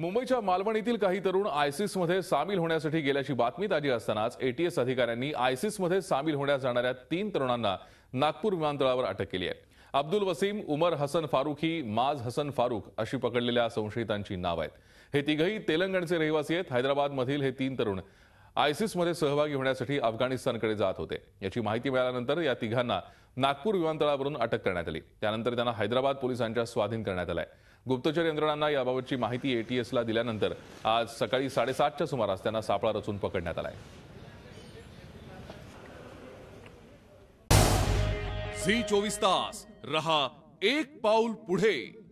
मुंबईच्या मालवणीतील काही तरुण आयसिसमध्ये सामील होण्यासाठी गेल्याची बातमी ताजी असतानाच एटीएस अधिकाऱ्यांनी आयसिसमध्ये सामील होण्यास जाणाऱ्या तीन तरुणांना नागपूर विमानतळावर अटक केली आहे अब्दुल वसीम उमर हसन फारुखी माज हसन फारुख अशी पकडलेल्या संशयितांची नाव आहेत हे तिघही तेलंगणचे रहिवासी आहेत हैदराबादमधील हे तीन तरुण आयसिसमध्ये सहभागी होण्यासाठी अफगाणिस्तानकडे जात होते याची माहिती मिळाल्यानंतर या तिघांना नागपूर विमानतळावरून अटक करण्यात आली त्यानंतर त्यांना हैदराबाद पोलिसांच्या स्वाधीन करण्यात आलाय गुप्तचर यंत्रणांना याबाबतची माहिती एटीएसला दिल्यानंतर आज सकाळी साडेसातच्या सुमारास त्यांना सापळा रचून पकडण्यात आलाय झी चोवीस तास रहा एक पाऊल पुढे